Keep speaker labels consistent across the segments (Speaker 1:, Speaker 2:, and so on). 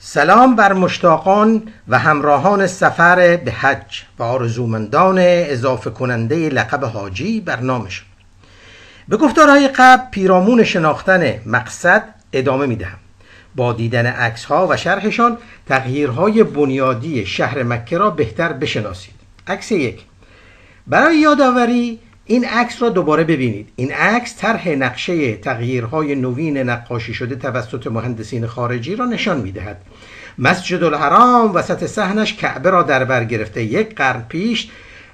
Speaker 1: سلام بر مشتاقان و همراهان سفر به حج و آرزومندان اضافه کننده لقب حاجی برنامه به گفتارهای قبل پیرامون شناختن مقصد ادامه میدهم با دیدن عکس ها و شرحشان تغییرهای بنیادی شهر مکه را بهتر بشناسید عکس یک برای یادآوری این عکس را دوباره ببینید این عکس طرح نقشه تغییرهای نوین نقاشی شده توسط مهندسین خارجی را نشان میدهد مسجد الحرام وسط صحنش کعبه را در بر گرفته یک قرن پیش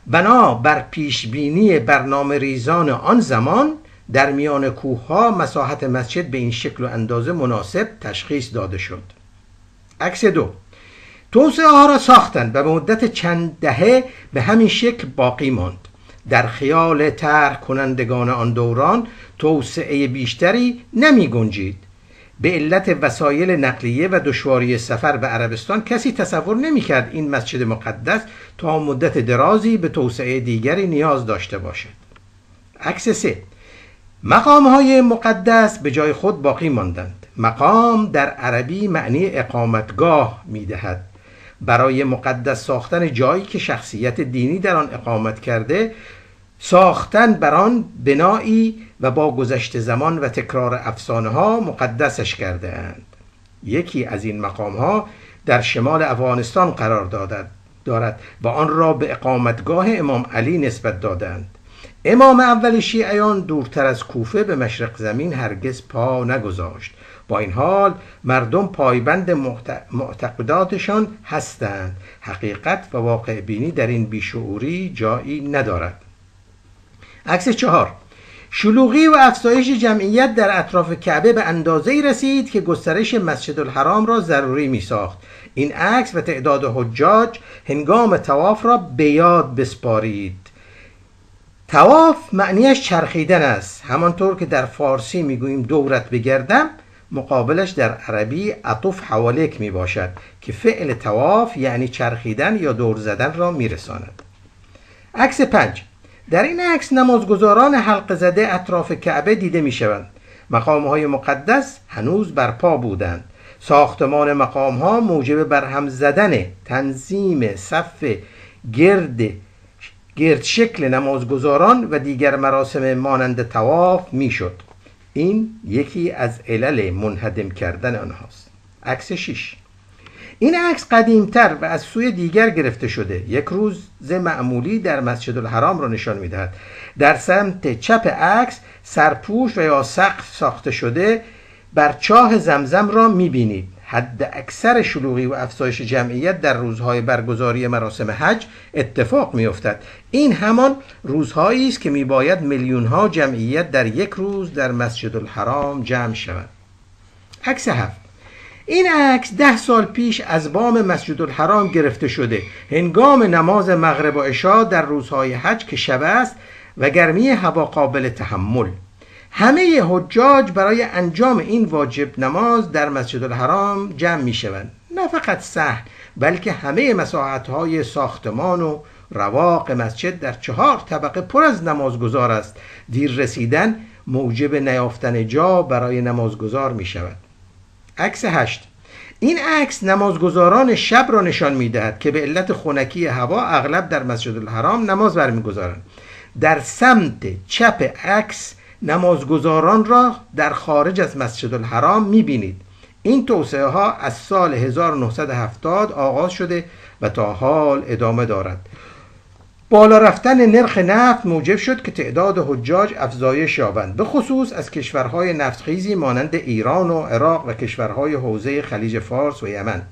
Speaker 1: بنا بر پیش بینی برنامه ریزان آن زمان در میان کوهها مساحت مسجد به این شکل و اندازه مناسب تشخیص داده شد عکس دو توسعه ها را ساختند و به مدت چند دهه به همین شکل باقی ماند در خیال طرح کنندگان آن دوران توسعه بیشتری نمی گنجید به علت وسایل نقلیه و دشواری سفر به عربستان کسی تصور نمی کرد این مسجد مقدس تا مدت درازی به توسعه دیگری نیاز داشته باشد عکس سه مقام های مقدس به جای خود باقی ماندند مقام در عربی معنی اقامتگاه می دهد برای مقدس ساختن جایی که شخصیت دینی در آن اقامت کرده ساختن بر آن بنایی و با گذشت زمان و تکرار افسانه ها مقدسش کرده اند. یکی از این مقام ها در شمال افغانستان قرار دادد دارد و آن را به اقامتگاه امام علی نسبت دادند امام اول شیعیان دورتر از کوفه به مشرق زمین هرگز پا نگذاشت با این حال مردم پایبند معتقداتشان هستند حقیقت و واقع بینی در این بیشعوری جایی ندارد عکس چهار شلوغی و افزایش جمعیت در اطراف کعبه به اندازه رسید که گسترش مسجد الحرام را ضروری می ساخت. این عکس و تعداد حجاج هنگام تواف را به یاد بسپارید تواف معنیش چرخیدن است همانطور که در فارسی میگوییم دورت بگردم مقابلش در عربی اطوف حوالیک می باشد که فعل تواف یعنی چرخیدن یا دور زدن را می رساند. عکس پنج در این عکس نمازگزاران حلق زده اطراف کعبه دیده می شوند. مقام های مقدس هنوز برپا بودند. ساختمان مقام ها موجب برهم زدن تنظیم صف گرد گرد شکل نمازگزاران و دیگر مراسم مانند تواف میشد. این یکی از علل منهدم کردن آنهاست عکس 6 این عکس قدیمتر و از سوی دیگر گرفته شده یک روز ز معمولی در مسجد الحرام را نشان میدهد در سمت چپ عکس سرپوش و یا سقف ساخته شده بر چاه زمزم را میبینید حد اکثر شلوغی و افزایش جمعیت در روزهای برگزاری مراسم حج اتفاق میافتد این همان روزهایی است که میباید میلیونها جمعیت در یک روز در مسجد الحرام جمع شوند عکس هفت این عکس ده سال پیش از بام مسجد الحرام گرفته شده هنگام نماز مغرب و عشا در روزهای حج که شب است و گرمی هوا قابل تحمل همه حجاج برای انجام این واجب نماز در مسجد الحرام جمع می شوند نه فقط سه بلکه همه مساحت های ساختمان و رواق مسجد در چهار طبقه پر از نمازگذار است دیر رسیدن موجب نیافتن جا برای نمازگذار می شود عکس هشت این عکس نمازگذاران شب را نشان می دهد که به علت خونکی هوا اغلب در مسجد الحرام نماز گذارند. در سمت چپ عکس نمازگزاران را در خارج از مسجد الحرام میبینید این توسعه ها از سال 1970 آغاز شده و تا حال ادامه دارد بالا رفتن نرخ نفت موجب شد که تعداد حجاج افزایش یابند به خصوص از کشورهای نفتخیزی مانند ایران و عراق و کشورهای حوزه خلیج فارس و یمن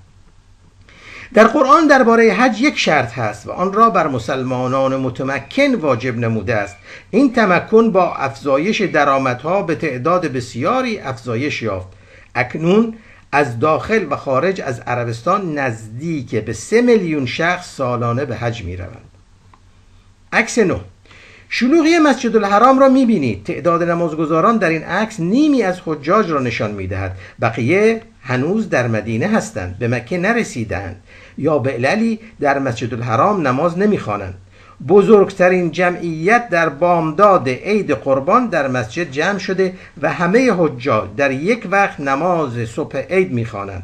Speaker 1: در قرآن درباره حج یک شرط هست و آن را بر مسلمانان متمکن واجب نموده است این تمکن با افزایش درآمدها به تعداد بسیاری افزایش یافت اکنون از داخل و خارج از عربستان نزدیک به سه میلیون شخص سالانه به حج می روند عکس نه شلوغی مسجد الحرام را میبینید تعداد نمازگزاران در این عکس نیمی از حجاج را نشان میدهد بقیه هنوز در مدینه هستند به مکه نرسیدند یا به عللی در مسجد الحرام نماز نمیخوانند بزرگترین جمعیت در بامداد عید قربان در مسجد جمع شده و همه حجاج در یک وقت نماز صبح عید میخوانند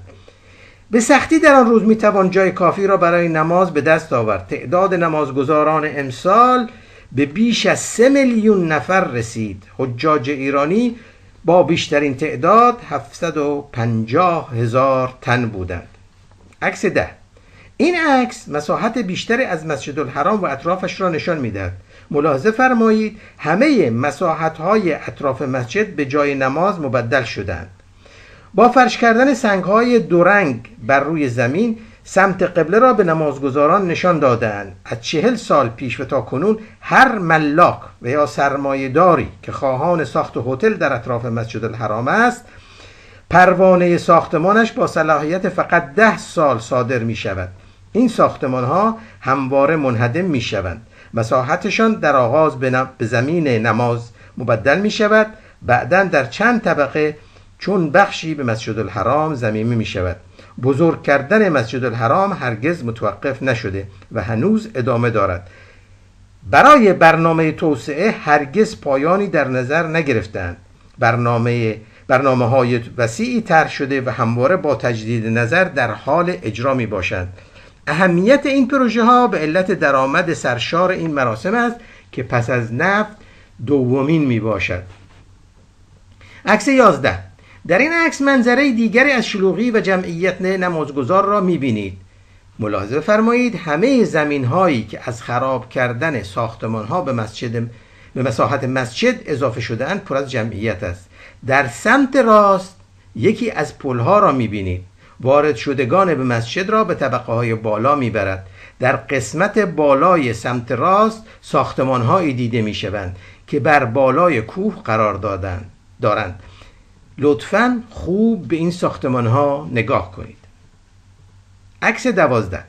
Speaker 1: به سختی در آن روز میتوان جای کافی را برای نماز به دست آورد تعداد نمازگزاران امسال به بیش از سه میلیون نفر رسید حجاج ایرانی با بیشترین تعداد 750 هزار تن بودند عکس ده این عکس مساحت بیشتری از مسجد الحرام و اطرافش را نشان میدهد ملاحظه فرمایید همه مساحت های اطراف مسجد به جای نماز مبدل شدند با فرش کردن سنگ های دورنگ بر روی زمین سمت قبله را به نمازگزاران نشان دادند از چهل سال پیش و تا کنون هر ملاک و یا داری که خواهان ساخت هتل در اطراف مسجد الحرام است پروانه ساختمانش با صلاحیت فقط ده سال صادر می شود این ساختمان ها همواره منهدم می شوند مساحتشان در آغاز به زمین نماز مبدل می شود بعدا در چند طبقه چون بخشی به مسجد الحرام زمینی می شود بزرگ کردن مسجد الحرام هرگز متوقف نشده و هنوز ادامه دارد برای برنامه توسعه هرگز پایانی در نظر نگرفتند برنامه برنامه های وسیعی تر شده و همواره با تجدید نظر در حال اجرا می باشند اهمیت این پروژه ها به علت درآمد سرشار این مراسم است که پس از نفت دومین می باشد عکس 11 در این عکس منظره دیگری از شلوغی و جمعیت نمازگذار را میبینید ملاحظه فرمایید، همه زمین هایی که از خراب کردن ساختمان به مسجد به مساحت مسجد اضافه شده اند پر از جمعیت است در سمت راست یکی از پل ها را میبینید وارد شدگان به مسجد را به طبقه های بالا میبرد در قسمت بالای سمت راست ساختمان هایی دیده می‌شوند که بر بالای کوه قرار دادن دارند لطفا خوب به این ساختمان ها نگاه کنید عکس دوازده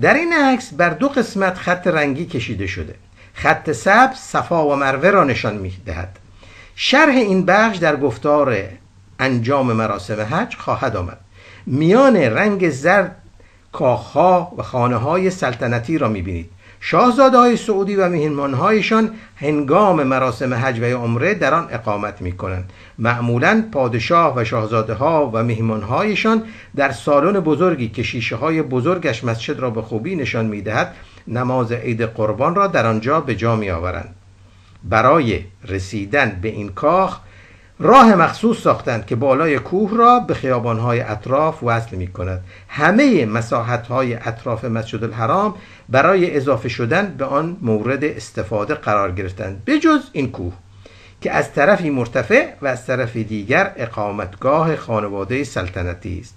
Speaker 1: در این عکس بر دو قسمت خط رنگی کشیده شده خط سبز صفا و مروه را نشان دهد. شرح این بخش در گفتار انجام مراسم حج خواهد آمد میان رنگ زرد کاخها و خانه های سلطنتی را بینید. شاهزاده های سعودی و هایشان هنگام مراسم حج و عمره در آن اقامت می کنند معمولا پادشاه و شاهزاده ها و هایشان در سالن بزرگی که شیشه های بزرگش مسجد را به خوبی نشان می دهد نماز عید قربان را در آنجا به جا می آورند برای رسیدن به این کاخ راه مخصوص ساختند که بالای کوه را به خیابانهای اطراف وصل می کند همه مساحتهای اطراف مسجد الحرام برای اضافه شدن به آن مورد استفاده قرار گرفتند بجز این کوه که از طرفی مرتفع و از طرف دیگر اقامتگاه خانواده سلطنتی است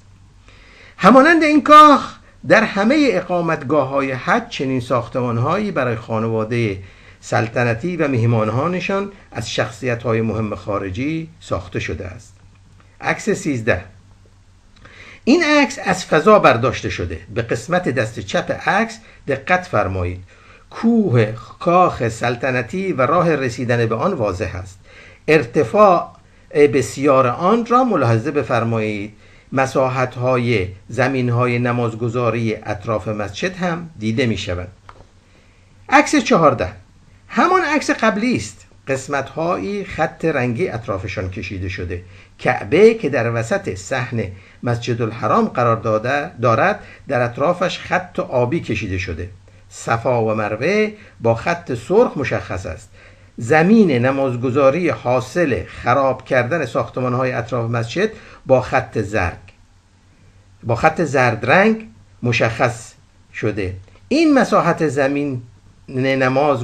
Speaker 1: همانند این کاخ در همه اقامتگاه های حد چنین ساختمان هایی برای خانواده سلطنتی و میهمانهانشان از شخصیت های مهم خارجی ساخته شده است عکس 13 این عکس از فضا برداشته شده به قسمت دست چپ عکس دقت فرمایید کوه کاخ سلطنتی و راه رسیدن به آن واضح است ارتفاع بسیار آن را ملاحظه بفرمایید مساحت های زمین های نمازگذاری اطراف مسجد هم دیده می شود عکس چهارده همان عکس قبلی است قسمت هایی خط رنگی اطرافشان کشیده شده کعبه که در وسط صحنه مسجد الحرام قرار داده دارد در اطرافش خط آبی کشیده شده صفا و مروه با خط سرخ مشخص است زمین نمازگذاری حاصل خراب کردن ساختمان های اطراف مسجد با خط زرد با خط زرد رنگ مشخص شده این مساحت زمین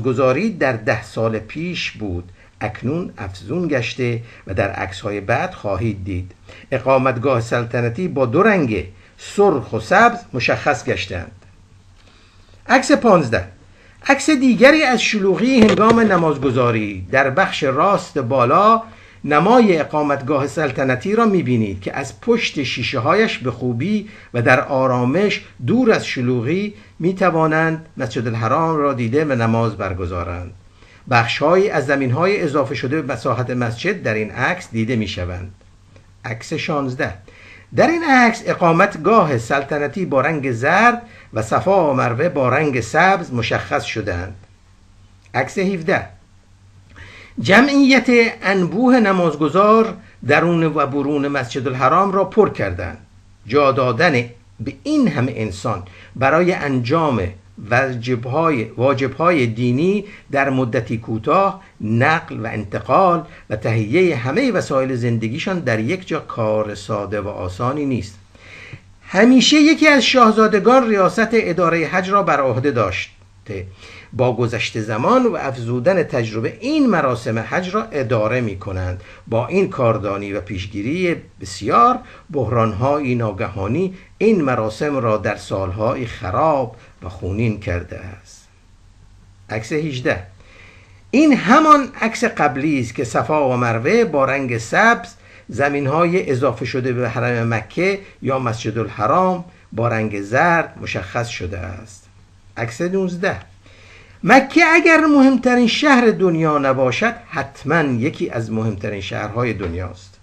Speaker 1: گذاری در ده سال پیش بود اکنون افزون گشته و در های بعد خواهید دید اقامتگاه سلطنتی با دو رنگ سرخ و سبز مشخص گشتند عکس پانزده عکس دیگری از شلوغی هنگام نمازگذاری در بخش راست بالا نمای اقامتگاه سلطنتی را میبینید که از پشت شیشه هایش به خوبی و در آرامش دور از شلوغی میتوانند مسجد الحرام را دیده و نماز برگزارند بخشهایی از زمین های اضافه شده به مساحت مسجد در این عکس دیده میشوند عکس 16 در این عکس اقامتگاه سلطنتی با رنگ زرد و صفا و مروه با رنگ سبز مشخص شدهاند. عکس 17 جمعیت انبوه نمازگزار درون و برون مسجد الحرام را پر کردند جا دادن به این همه انسان برای انجام واجبهای, واجبهای دینی در مدتی کوتاه نقل و انتقال و تهیه همه وسایل زندگیشان در یک جا کار ساده و آسانی نیست همیشه یکی از شاهزادگان ریاست اداره حج را بر عهده داشته با گذشت زمان و افزودن تجربه این مراسم حج را اداره می کنند با این کاردانی و پیشگیری بسیار بحرانهای ناگهانی این مراسم را در سالهای خراب و خونین کرده است عکس 18 این همان عکس قبلی است که صفا و مروه با رنگ سبز زمین های اضافه شده به حرم مکه یا مسجد الحرام با رنگ زرد مشخص شده است عکس 19 مکه اگر مهمترین شهر دنیا نباشد حتما یکی از مهمترین شهرهای دنیاست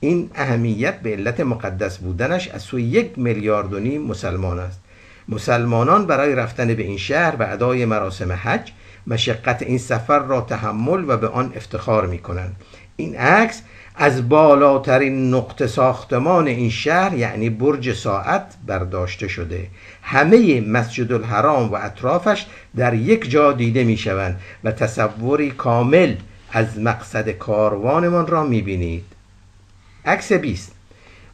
Speaker 1: این اهمیت به علت مقدس بودنش از سوی یک میلیارد و نیم مسلمان است مسلمانان برای رفتن به این شهر و ادای مراسم حج مشقت این سفر را تحمل و به آن افتخار می کنند این عکس از بالاترین نقطه ساختمان این شهر یعنی برج ساعت برداشته شده همه مسجد الحرام و اطرافش در یک جا دیده می شوند و تصوری کامل از مقصد کاروانمان را می بینید عکس 20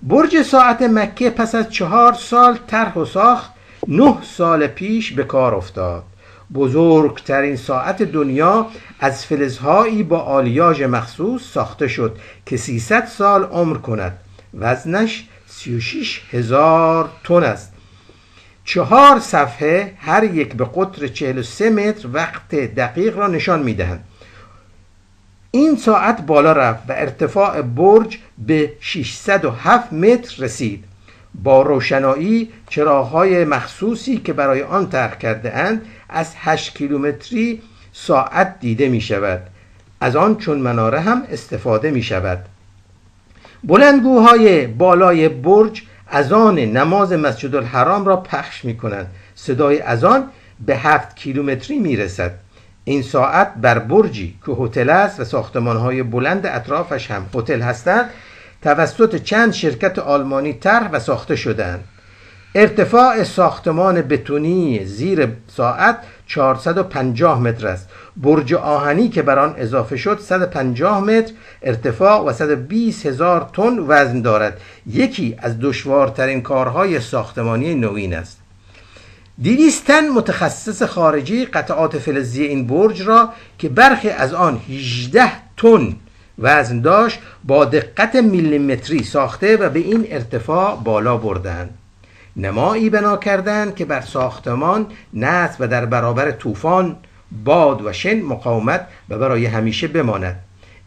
Speaker 1: برج ساعت مکه پس از چهار سال طرح و ساخت نه سال پیش به کار افتاد بزرگترین ساعت دنیا از فلزهایی با آلیاژ مخصوص ساخته شد که 300 سال عمر کند وزنش 36 هزار تن است چهار صفحه هر یک به قطر 43 متر وقت دقیق را نشان میدهند این ساعت بالا رفت و ارتفاع برج به 607 متر رسید با روشنایی چراغهای مخصوصی که برای آن ترخ کرده اند از هشت کیلومتری ساعت دیده می شود از آن چون مناره هم استفاده می شود بلندگوهای بالای برج از آن نماز مسجد الحرام را پخش می کنند صدای آن به هفت کیلومتری می رسد این ساعت بر برجی که هتل است و ساختمان های بلند اطرافش هم هتل هستند توسط چند شرکت آلمانی طرح و ساخته شدند ارتفاع ساختمان بتونی زیر ساعت 450 متر است برج آهنی که بر آن اضافه شد 150 متر ارتفاع و 120 هزار تن وزن دارد یکی از دشوارترین کارهای ساختمانی نوین است دیویستن متخصص خارجی قطعات فلزی این برج را که برخی از آن 18 تن وزن داشت با دقت میلیمتری ساخته و به این ارتفاع بالا بردند نمایی بنا کردند که بر ساختمان نصب و در برابر طوفان باد و شن مقاومت و برای همیشه بماند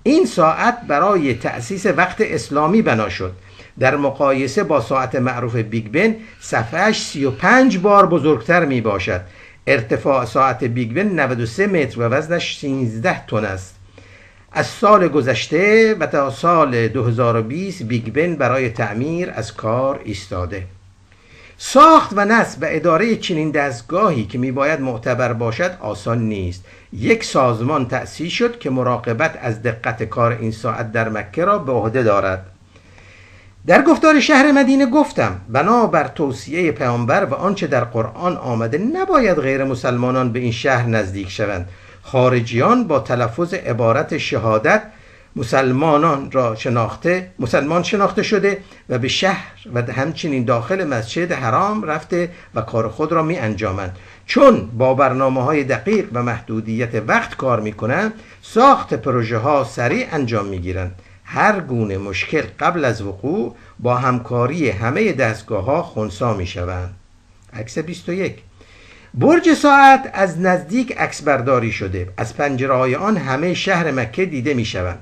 Speaker 1: این ساعت برای تأسیس وقت اسلامی بنا شد در مقایسه با ساعت معروف بیگ بن صفحهش 35 بار بزرگتر می باشد ارتفاع ساعت بیگ بن 93 متر و وزنش 13 تن است از سال گذشته و تا سال 2020 بیگ بن برای تعمیر از کار ایستاده ساخت و نصب و اداره چنین دستگاهی که میباید معتبر باشد آسان نیست یک سازمان تأسیس شد که مراقبت از دقت کار این ساعت در مکه را به عهده دارد در گفتار شهر مدینه گفتم بنابر توصیه پیامبر و آنچه در قرآن آمده نباید غیر مسلمانان به این شهر نزدیک شوند خارجیان با تلفظ عبارت شهادت مسلمانان را شناخته مسلمان شناخته شده و به شهر و همچنین داخل مسجد حرام رفته و کار خود را می انجامند چون با برنامه های دقیق و محدودیت وقت کار می کنند ساخت پروژه ها سریع انجام می گیرند هر گونه مشکل قبل از وقوع با همکاری همه دستگاه ها خونسا می شوند عکس 21 برج ساعت از نزدیک عکسبرداری شده از پنجره های آن همه شهر مکه دیده می شوند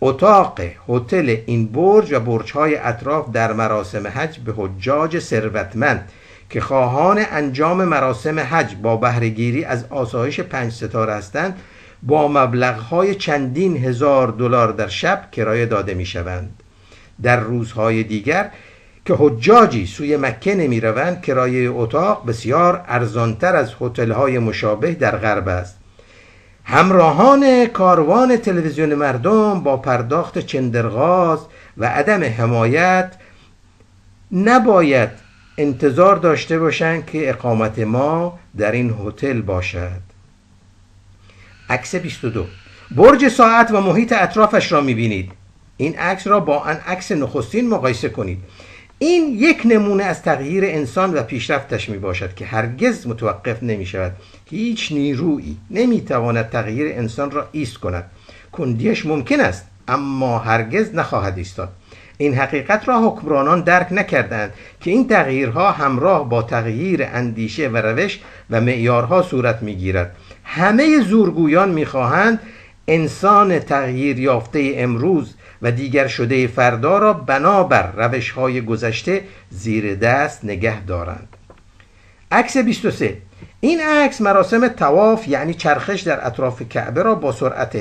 Speaker 1: اتاق هتل این برج و برج های اطراف در مراسم حج به حجاج ثروتمند که خواهان انجام مراسم حج با بهرهگیری از آسایش پنج ستاره هستند با های چندین هزار دلار در شب کرایه داده می شوند. در روزهای دیگر که حجاجی سوی مکه نمی روند کرایه اتاق بسیار ارزانتر از هتل های مشابه در غرب است همراهان کاروان تلویزیون مردم با پرداخت چندرغاز و عدم حمایت نباید انتظار داشته باشند که اقامت ما در این هتل باشد عکس 22 برج ساعت و محیط اطرافش را بینید. این عکس را با ان عکس نخستین مقایسه کنید این یک نمونه از تغییر انسان و پیشرفتش می باشد که هرگز متوقف نمی شود هیچ نیروی نمی تواند تغییر انسان را ایست کند کندیش ممکن است اما هرگز نخواهد ایستاد این حقیقت را حکمرانان درک نکردند که این تغییرها همراه با تغییر اندیشه و روش و معیارها صورت می گیرد همه زورگویان میخواهند انسان تغییر یافته امروز و دیگر شده فردا را بنابر روش های گذشته زیر دست نگه دارند عکس 23 این عکس مراسم تواف یعنی چرخش در اطراف کعبه را با سرعت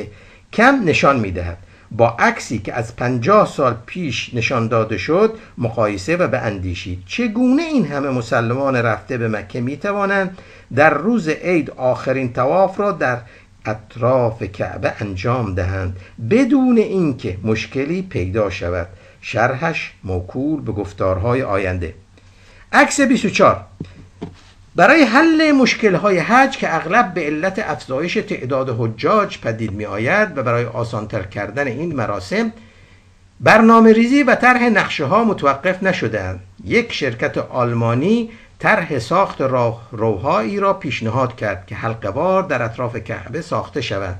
Speaker 1: کم نشان می دهد. با عکسی که از پنجاه سال پیش نشان داده شد مقایسه و به اندیشید چگونه این همه مسلمان رفته به مکه می توانند در روز عید آخرین تواف را در اطراف کعبه انجام دهند بدون اینکه مشکلی پیدا شود شرحش موکول به گفتارهای آینده عکس 24 برای حل های حج که اغلب به علت افزایش تعداد حجاج پدید می آید و برای آسانتر کردن این مراسم برنامه ریزی و طرح نقشه ها متوقف نشدند. یک شرکت آلمانی طرح ساخت راه روهایی را پیشنهاد کرد که حلقوار در اطراف کعبه ساخته شود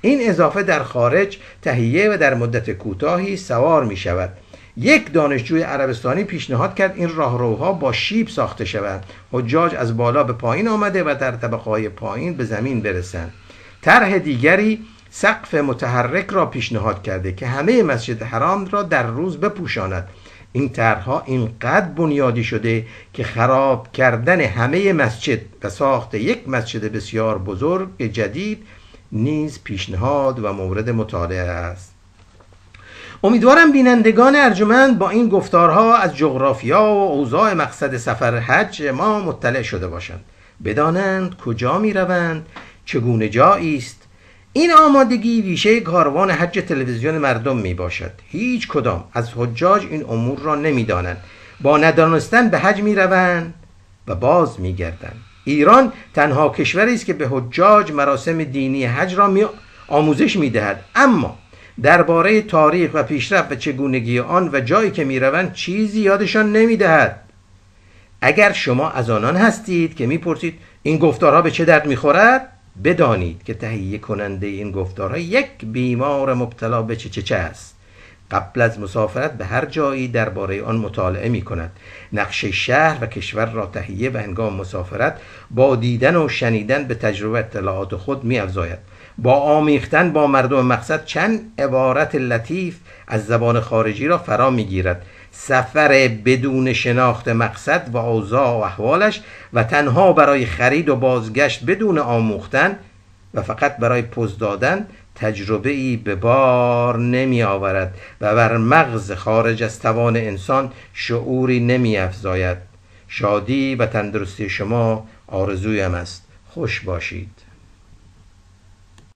Speaker 1: این اضافه در خارج تهیه و در مدت کوتاهی سوار می شود یک دانشجوی عربستانی پیشنهاد کرد این راهروها با شیب ساخته شود حجاج از بالا به پایین آمده و در طبقه های پایین به زمین برسند طرح دیگری سقف متحرک را پیشنهاد کرده که همه مسجد حرام را در روز بپوشاند این طرحها اینقدر بنیادی شده که خراب کردن همه مسجد و ساخت یک مسجد بسیار بزرگ جدید نیز پیشنهاد و مورد مطالعه است امیدوارم بینندگان ارجمند با این گفتارها از جغرافیا و اوضاع مقصد سفر حج ما مطلع شده باشند بدانند کجا می روند چگونه جایی است این آمادگی ریشه کاروان حج تلویزیون مردم می باشد هیچ کدام از حجاج این امور را نمی دانند با ندانستن به حج می روند و باز می گردند ایران تنها کشوری است که به حجاج مراسم دینی حج را آموزش می دهد اما درباره تاریخ و پیشرفت و چگونگی آن و جایی که می روند چیزی یادشان نمی دهد اگر شما از آنان هستید که میپرسید این گفتارها به چه درد میخورد بدانید که تهیه کننده این گفتارها یک بیمار مبتلا به چه چه است قبل از مسافرت به هر جایی درباره آن مطالعه می کند نقشه شهر و کشور را تهیه و هنگام مسافرت با دیدن و شنیدن به تجربه اطلاعات خود می افزاید با آمیختن با مردم مقصد چند عبارت لطیف از زبان خارجی را فرا می گیرد سفر بدون شناخت مقصد و اوضاع و احوالش و تنها برای خرید و بازگشت بدون آموختن و فقط برای پوز دادن تجربه ای به بار نمی آورد و بر مغز خارج از توان انسان شعوری نمی افزاید شادی و تندرستی شما آرزویم است خوش باشید